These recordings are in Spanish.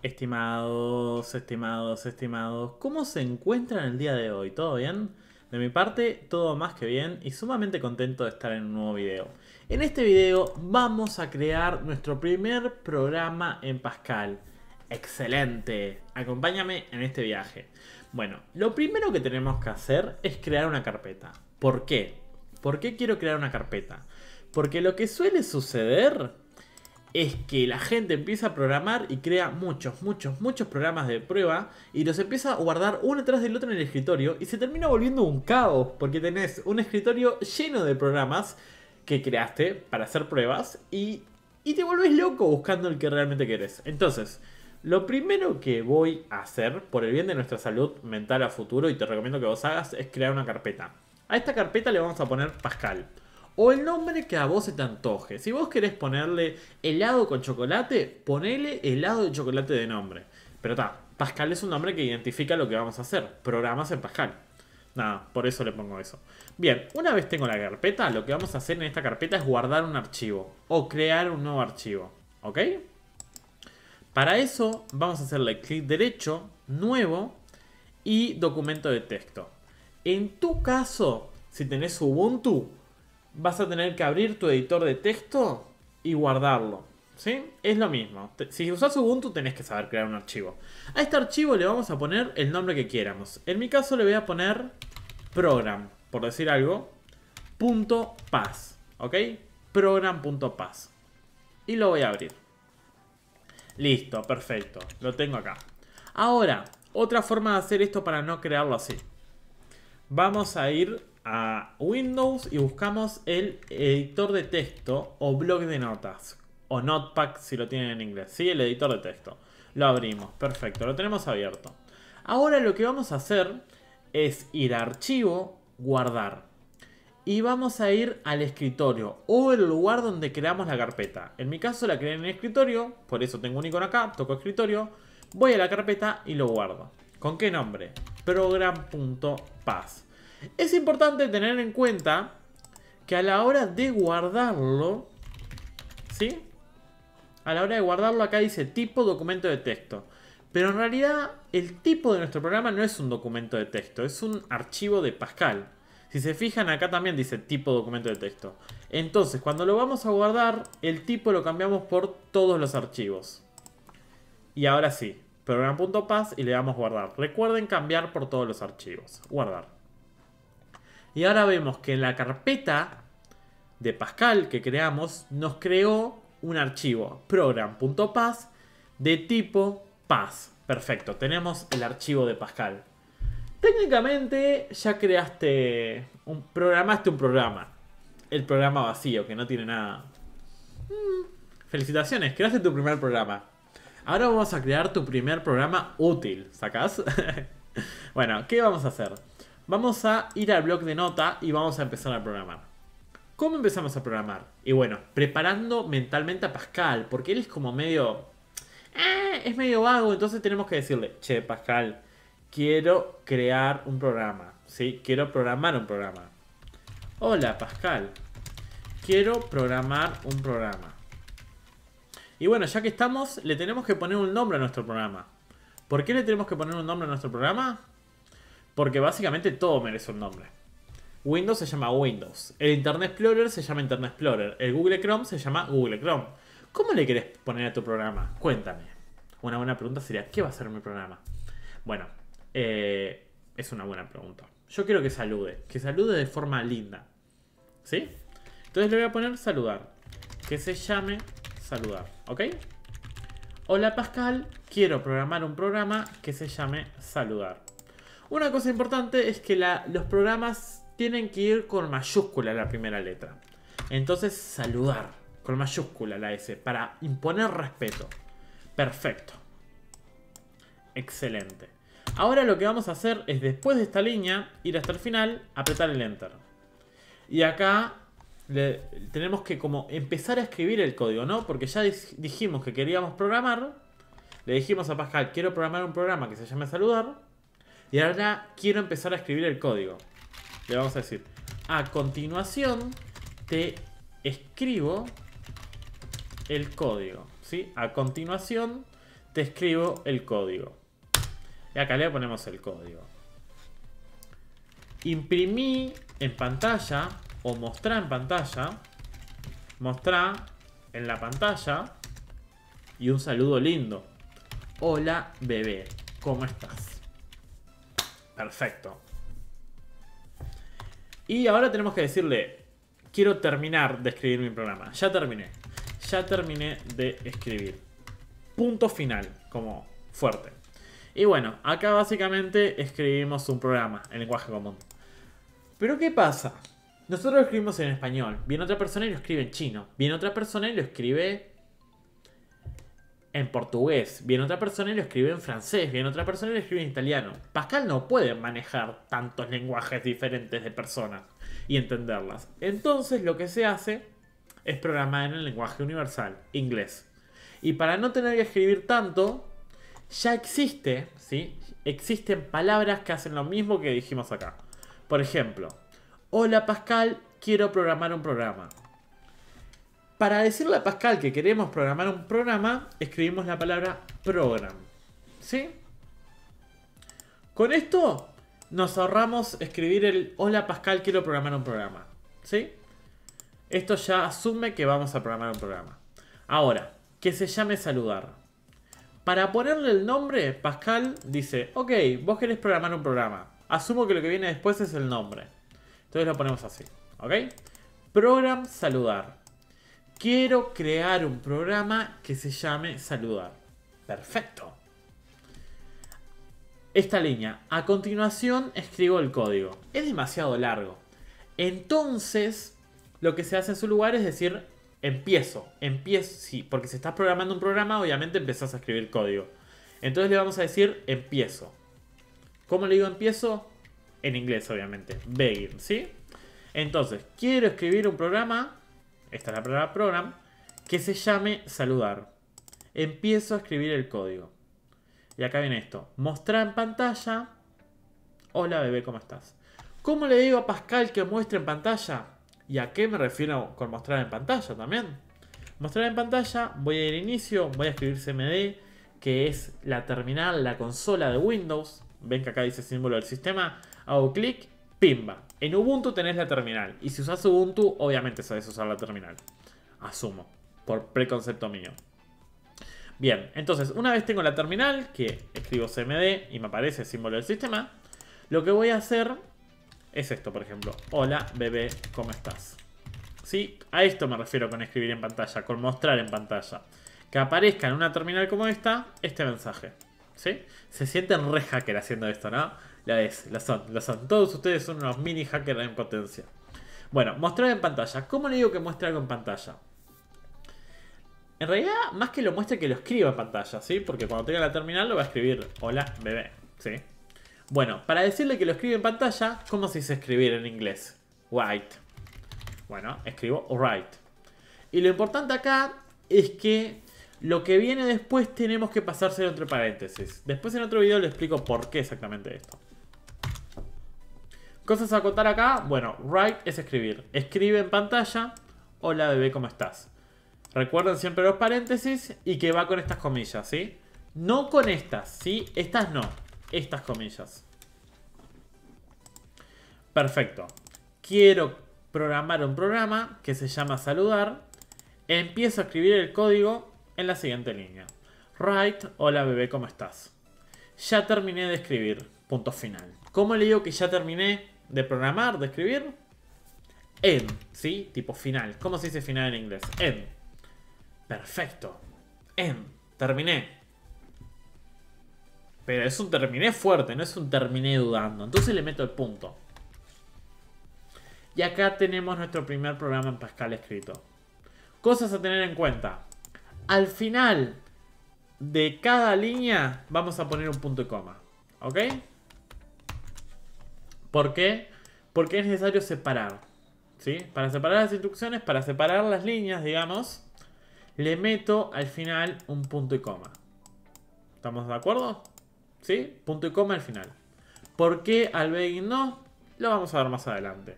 Estimados, estimados, estimados, ¿cómo se encuentran el día de hoy? ¿Todo bien? De mi parte, todo más que bien y sumamente contento de estar en un nuevo video. En este video vamos a crear nuestro primer programa en Pascal. ¡Excelente! Acompáñame en este viaje. Bueno, lo primero que tenemos que hacer es crear una carpeta. ¿Por qué? ¿Por qué quiero crear una carpeta? Porque lo que suele suceder es que la gente empieza a programar y crea muchos, muchos, muchos programas de prueba y los empieza a guardar uno atrás del otro en el escritorio y se termina volviendo un caos porque tenés un escritorio lleno de programas que creaste para hacer pruebas y, y te volvés loco buscando el que realmente querés. Entonces, lo primero que voy a hacer por el bien de nuestra salud mental a futuro y te recomiendo que vos hagas es crear una carpeta. A esta carpeta le vamos a poner Pascal o el nombre que a vos se te antoje. Si vos querés ponerle helado con chocolate, ponele helado de chocolate de nombre. Pero está, Pascal es un nombre que identifica lo que vamos a hacer. Programas en Pascal. Nada, por eso le pongo eso. Bien, una vez tengo la carpeta, lo que vamos a hacer en esta carpeta es guardar un archivo o crear un nuevo archivo. ¿Ok? Para eso vamos a hacerle clic derecho, nuevo y documento de texto. En tu caso, si tenés Ubuntu, vas a tener que abrir tu editor de texto y guardarlo. ¿Sí? Es lo mismo. Si usas Ubuntu tenés que saber crear un archivo. A este archivo le vamos a poner el nombre que quieramos. En mi caso le voy a poner program, por decir algo, punto .paz, ¿ok? program.paz. Y lo voy a abrir. Listo, perfecto. Lo tengo acá. Ahora, otra forma de hacer esto para no crearlo así. Vamos a ir a Windows y buscamos el editor de texto o blog de notas. O Notepad si lo tienen en inglés. Sí, el editor de texto. Lo abrimos. Perfecto, lo tenemos abierto. Ahora lo que vamos a hacer es ir a archivo, guardar. Y vamos a ir al escritorio o el lugar donde creamos la carpeta. En mi caso la creé en el escritorio, por eso tengo un icono acá, toco escritorio, voy a la carpeta y lo guardo. ¿Con qué nombre? program.pass es importante tener en cuenta que a la hora de guardarlo, ¿sí? A la hora de guardarlo acá dice tipo documento de texto. Pero en realidad el tipo de nuestro programa no es un documento de texto, es un archivo de Pascal. Si se fijan acá también dice tipo documento de texto. Entonces cuando lo vamos a guardar, el tipo lo cambiamos por todos los archivos. Y ahora sí, programa.pass y le damos guardar. Recuerden cambiar por todos los archivos. Guardar. Y ahora vemos que en la carpeta de Pascal que creamos nos creó un archivo program.pas de tipo pas. Perfecto, tenemos el archivo de Pascal. Técnicamente ya creaste, un, programaste un programa. El programa vacío, que no tiene nada. Mm, felicitaciones, creaste tu primer programa. Ahora vamos a crear tu primer programa útil, ¿sacás? bueno, ¿qué vamos a hacer? vamos a ir al blog de nota y vamos a empezar a programar. ¿Cómo empezamos a programar? Y bueno, preparando mentalmente a Pascal, porque él es como medio... Ah, es medio vago, entonces tenemos que decirle, che, Pascal, quiero crear un programa, ¿sí? Quiero programar un programa. Hola, Pascal, quiero programar un programa. Y bueno, ya que estamos, le tenemos que poner un nombre a nuestro programa. ¿Por qué le tenemos que poner un nombre a nuestro programa? Porque básicamente todo merece un nombre. Windows se llama Windows. El Internet Explorer se llama Internet Explorer. El Google Chrome se llama Google Chrome. ¿Cómo le querés poner a tu programa? Cuéntame. Una buena pregunta sería, ¿qué va a ser mi programa? Bueno, eh, es una buena pregunta. Yo quiero que salude. Que salude de forma linda. ¿Sí? Entonces le voy a poner saludar. Que se llame saludar. ¿Ok? Hola Pascal, quiero programar un programa que se llame saludar. Una cosa importante es que los programas tienen que ir con mayúscula la primera letra. Entonces, saludar con mayúscula la S para imponer respeto. Perfecto. Excelente. Ahora lo que vamos a hacer es después de esta línea ir hasta el final, apretar el enter. Y acá tenemos que como empezar a escribir el código, ¿no? Porque ya dijimos que queríamos programar. Le dijimos a Pascal, quiero programar un programa que se llame saludar. Y ahora quiero empezar a escribir el código. Le vamos a decir, a continuación te escribo el código. ¿sí? A continuación te escribo el código. Y acá le ponemos el código. Imprimí en pantalla o mostrá en pantalla. Mostrá en la pantalla. Y un saludo lindo. Hola bebé, ¿cómo estás? Perfecto. Y ahora tenemos que decirle, quiero terminar de escribir mi programa. Ya terminé. Ya terminé de escribir. Punto final, como fuerte. Y bueno, acá básicamente escribimos un programa en lenguaje común. Pero ¿qué pasa? Nosotros lo escribimos en español, viene otra persona y lo escribe en chino, viene otra persona y lo escribe en portugués, viene otra persona y lo escribe en francés, viene otra persona y lo escribe en italiano. Pascal no puede manejar tantos lenguajes diferentes de personas y entenderlas. Entonces lo que se hace es programar en el lenguaje universal, inglés. Y para no tener que escribir tanto, ya existe, ¿sí? Existen palabras que hacen lo mismo que dijimos acá. Por ejemplo, hola Pascal, quiero programar un programa. Para decirle a Pascal que queremos programar un programa, escribimos la palabra program. ¿Sí? Con esto nos ahorramos escribir el hola Pascal quiero programar un programa. ¿Sí? Esto ya asume que vamos a programar un programa. Ahora, que se llame saludar. Para ponerle el nombre, Pascal dice, ok, vos querés programar un programa. Asumo que lo que viene después es el nombre. Entonces lo ponemos así, ¿ok? Program saludar. Quiero crear un programa que se llame Saludar. Perfecto. Esta línea. A continuación escribo el código. Es demasiado largo. Entonces, lo que se hace en su lugar es decir, empiezo, empiezo, sí, porque si estás programando un programa, obviamente empezás a escribir código. Entonces le vamos a decir empiezo. ¿Cómo le digo empiezo? En inglés, obviamente. Begin, ¿sí? Entonces, quiero escribir un programa esta es la palabra program, que se llame saludar. Empiezo a escribir el código. Y acá viene esto. Mostrar en pantalla. Hola bebé, ¿cómo estás? ¿Cómo le digo a Pascal que muestre en pantalla? ¿Y a qué me refiero con mostrar en pantalla también? Mostrar en pantalla, voy a ir a inicio, voy a escribir CMD, que es la terminal, la consola de Windows. Ven que acá dice símbolo del sistema. Hago clic Pimba. En Ubuntu tenés la terminal. Y si usas Ubuntu, obviamente sabes usar la terminal. Asumo. Por preconcepto mío. Bien, entonces, una vez tengo la terminal, que escribo cmd y me aparece el símbolo del sistema, lo que voy a hacer es esto, por ejemplo. Hola, bebé, ¿cómo estás? ¿Sí? A esto me refiero con escribir en pantalla, con mostrar en pantalla. Que aparezca en una terminal como esta, este mensaje. ¿Sí? Se sienten re hacker haciendo esto, ¿no? La es, la son, la son. Todos ustedes son unos mini hackers en potencia. Bueno, mostrar en pantalla. ¿Cómo le digo que muestre algo en pantalla? En realidad, más que lo muestre, que lo escriba en pantalla, ¿sí? Porque cuando tenga la terminal lo va a escribir. Hola, bebé, ¿sí? Bueno, para decirle que lo escribe en pantalla, ¿cómo se dice escribir en inglés? Write. Bueno, escribo write. Y lo importante acá es que lo que viene después tenemos que pasárselo entre paréntesis. Después en otro video le explico por qué exactamente esto. Cosas a contar acá. Bueno, write es escribir. Escribe en pantalla. Hola bebé, ¿cómo estás? Recuerden siempre los paréntesis y que va con estas comillas, ¿sí? No con estas, ¿sí? Estas no. Estas comillas. Perfecto. Quiero programar un programa que se llama saludar. Empiezo a escribir el código en la siguiente línea. Write, hola bebé, ¿cómo estás? Ya terminé de escribir. Punto final. ¿Cómo le digo que ya terminé? de programar, de escribir. En, ¿sí? Tipo final. ¿Cómo se dice final en inglés? En. Perfecto. En. Terminé. Pero es un terminé fuerte, no es un terminé dudando. Entonces le meto el punto. Y acá tenemos nuestro primer programa en Pascal escrito. Cosas a tener en cuenta. Al final de cada línea vamos a poner un punto y coma. ¿Ok? ¿Por qué? Porque es necesario separar. ¿sí? Para separar las instrucciones, para separar las líneas, digamos, le meto al final un punto y coma. ¿Estamos de acuerdo? ¿Sí? Punto y coma al final. ¿Por qué al begin no? Lo vamos a ver más adelante.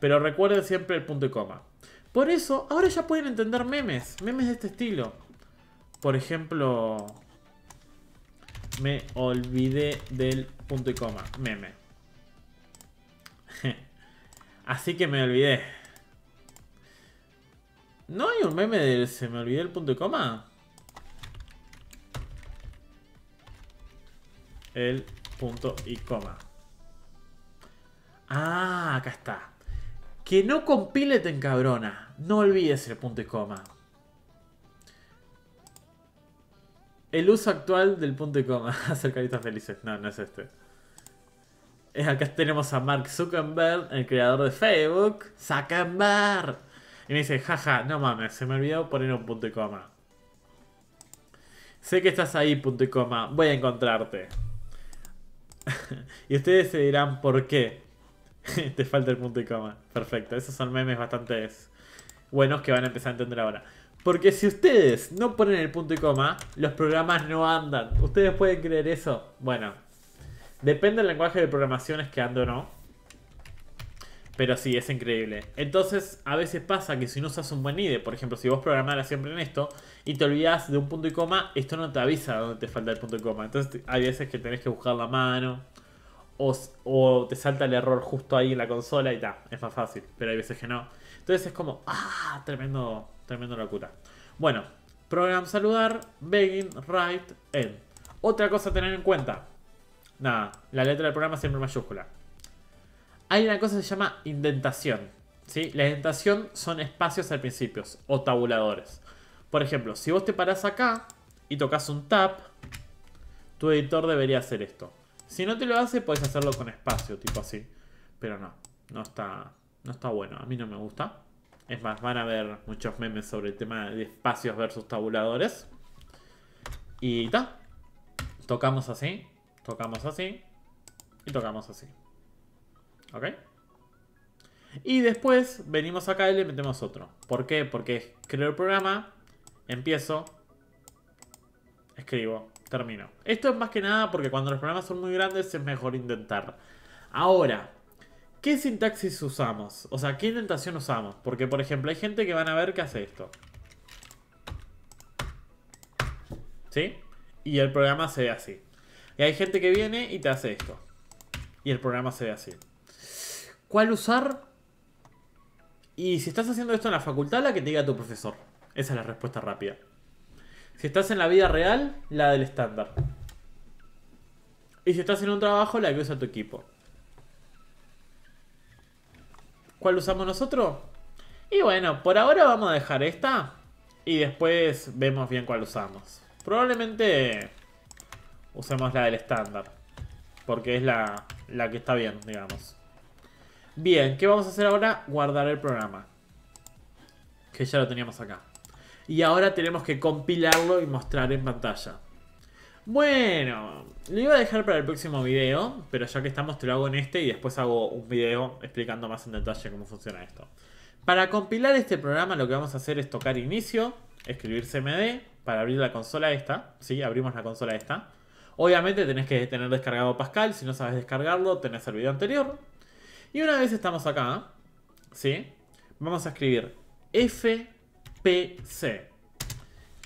Pero recuerden siempre el punto y coma. Por eso, ahora ya pueden entender memes. Memes de este estilo. Por ejemplo... Me olvidé del punto y coma. Meme. Así que me olvidé. ¿No hay un meme del se me olvidé el punto y coma? El punto y coma. Ah, acá está. Que no compilete, te encabrona. No olvides el punto y coma. El uso actual del punto y coma. Hacer felices. No, no es este acá tenemos a Mark Zuckerberg, el creador de Facebook. Zuckerberg. Y me dice, jaja, no mames, se me olvidó poner un punto y coma. Sé que estás ahí, punto y coma, voy a encontrarte. y ustedes se dirán por qué te falta el punto y coma. Perfecto, esos son memes bastante buenos que van a empezar a entender ahora. Porque si ustedes no ponen el punto y coma, los programas no andan. ¿Ustedes pueden creer eso? Bueno, Depende del lenguaje de programación es que ando o no. Pero sí, es increíble. Entonces, a veces pasa que si no usas un buen IDE, por ejemplo, si vos programaras siempre en esto y te olvidas de un punto y coma, esto no te avisa dónde te falta el punto y coma. Entonces, hay veces que tenés que buscar la mano o, te salta el error justo ahí en la consola y tal. Es más fácil, pero hay veces que no. Entonces, es como, ah, tremendo, tremendo locura. Bueno, program saludar, begin, write, end. Otra cosa a tener en cuenta nada, la letra del programa siempre mayúscula. Hay una cosa que se llama indentación. ¿sí? La indentación son espacios al principio o tabuladores. Por ejemplo, si vos te parás acá y tocas un tab, tu editor debería hacer esto. Si no te lo hace, puedes hacerlo con espacio, tipo así. Pero no, no está, no está bueno. A mí no me gusta. Es más, van a ver muchos memes sobre el tema de espacios versus tabuladores. Y ta. Tocamos así. Tocamos así. Y tocamos así. ¿Ok? Y después venimos acá y le metemos otro. ¿Por qué? Porque creo el programa, empiezo, escribo, termino. Esto es más que nada porque cuando los programas son muy grandes es mejor intentar. Ahora, ¿qué sintaxis usamos? O sea, ¿qué indentación usamos? Porque, por ejemplo, hay gente que van a ver que hace esto. ¿Sí? Y el programa se ve así. Y hay gente que viene y te hace esto. Y el programa se ve así. ¿Cuál usar? Y si estás haciendo esto en la facultad, la que te diga tu profesor. Esa es la respuesta rápida. Si estás en la vida real, la del estándar. Y si estás en un trabajo, la que usa tu equipo. ¿Cuál usamos nosotros? Y bueno, por ahora vamos a dejar esta. Y después vemos bien cuál usamos. Probablemente usemos la del estándar. Porque es la, que está bien, digamos. Bien, ¿qué vamos a hacer ahora? Guardar el programa. Que ya lo teníamos acá. Y ahora tenemos que compilarlo y mostrar en pantalla. Bueno, lo iba a dejar para el próximo video, pero ya que estamos te lo hago en este y después hago un video explicando más en detalle cómo funciona esto. Para compilar este programa lo que vamos a hacer es tocar inicio, escribir cmd para abrir la consola esta, ¿sí? Abrimos la consola esta. Obviamente tenés que tener descargado Pascal, si no sabes descargarlo, tenés el video anterior. Y una vez estamos acá, ¿sí? Vamos a escribir FPC.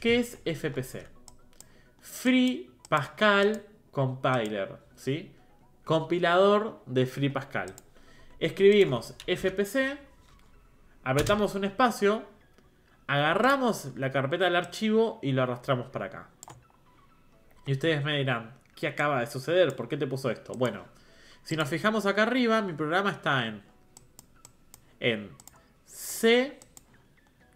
¿Qué es FPC? Free Pascal Compiler, ¿sí? Compilador de Free Pascal. Escribimos FPC, apretamos un espacio, agarramos la carpeta del archivo y lo arrastramos para acá. Y ustedes me dirán, ¿qué acaba de suceder? ¿Por qué te puso esto? Bueno, si nos fijamos acá arriba, mi programa está en, en C,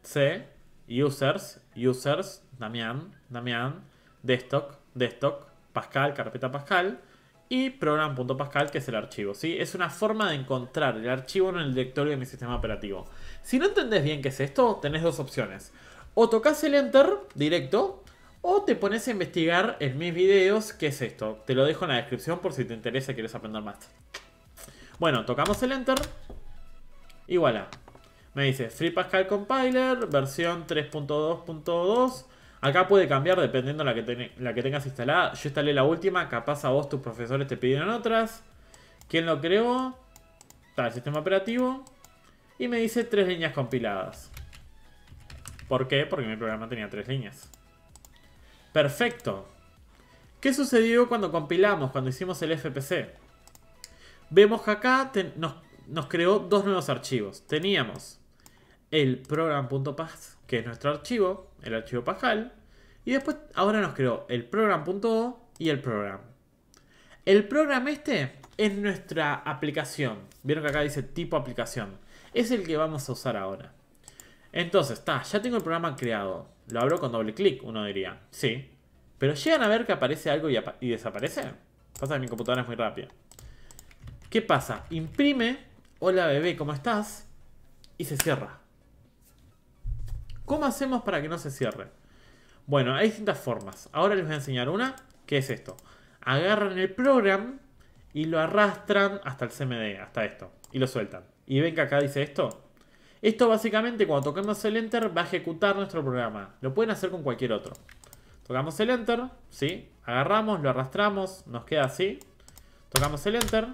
C, users, users, Damián, Damián, desktop, desktop, Pascal, carpeta Pascal y program.pascal que es el archivo, ¿sí? Es una forma de encontrar el archivo en el directorio de mi sistema operativo. Si no entendés bien qué es esto, tenés dos opciones. O tocas el enter directo o te pones a investigar en mis videos qué es esto. Te lo dejo en la descripción por si te interesa y quieres aprender más. Bueno, tocamos el Enter. Y voilà. Me dice Free Pascal Compiler, versión 3.2.2. Acá puede cambiar dependiendo la que, la que tengas instalada. Yo instalé la última, capaz a vos tus profesores te pidieron otras. ¿Quién lo creó? Está el sistema operativo. Y me dice tres líneas compiladas. ¿Por qué? Porque mi programa tenía tres líneas. Perfecto. ¿Qué sucedió cuando compilamos, cuando hicimos el FPC? Vemos que acá nos, creó dos nuevos archivos. Teníamos el program.path, que es nuestro archivo, el archivo pascal. Y después ahora nos creó el program.o y el program. El program este es nuestra aplicación. Vieron que acá dice tipo aplicación. Es el que vamos a usar ahora. Entonces, está, ya tengo el programa creado. Lo abro con doble clic, uno diría. Sí. Pero llegan a ver que aparece algo y, y desaparece. Pasa que mi computadora es muy rápida. ¿Qué pasa? Imprime, hola bebé, ¿cómo estás? Y se cierra. ¿Cómo hacemos para que no se cierre? Bueno, hay distintas formas. Ahora les voy a enseñar una, ¿Qué es esto. Agarran el program y lo arrastran hasta el CMD, hasta esto. Y lo sueltan. Y ven que acá dice esto. Esto básicamente cuando toquemos el Enter va a ejecutar nuestro programa. Lo pueden hacer con cualquier otro. Tocamos el Enter, ¿sí? Agarramos, lo arrastramos, nos queda así. Tocamos el Enter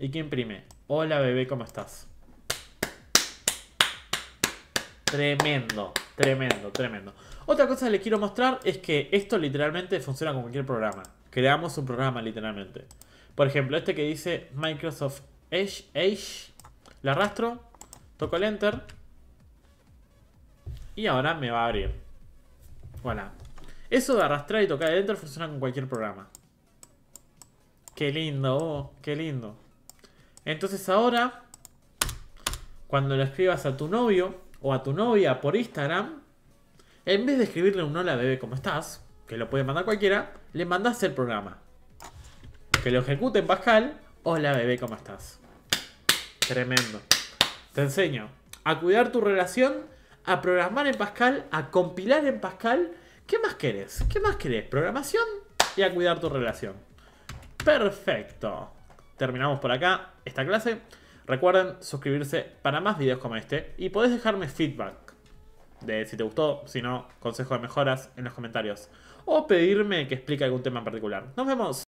y que imprime. Hola bebé, ¿cómo estás? Tremendo, tremendo, tremendo. Otra cosa que les quiero mostrar es que esto literalmente funciona con cualquier programa. Creamos un programa literalmente. Por ejemplo, este que dice Microsoft Edge, Edge, le arrastro Toco el Enter. Y ahora me va a abrir. Voilà. Eso de arrastrar y tocar el Enter funciona con cualquier programa. Qué lindo, qué lindo. Entonces ahora, cuando lo escribas a tu novio o a tu novia por Instagram, en vez de escribirle un hola bebé, ¿cómo estás? Que lo puede mandar cualquiera, le mandas el programa. Que lo ejecute en Pascal, hola bebé, ¿cómo estás? Tremendo. Te enseño a cuidar tu relación, a programar en Pascal, a compilar en Pascal. ¿Qué más querés? ¿Qué más querés? Programación y a cuidar tu relación. Perfecto. Terminamos por acá esta clase. Recuerden suscribirse para más videos como este y podés dejarme feedback de si te gustó, si no, consejo de mejoras en los comentarios o pedirme que explique algún tema en particular. Nos vemos.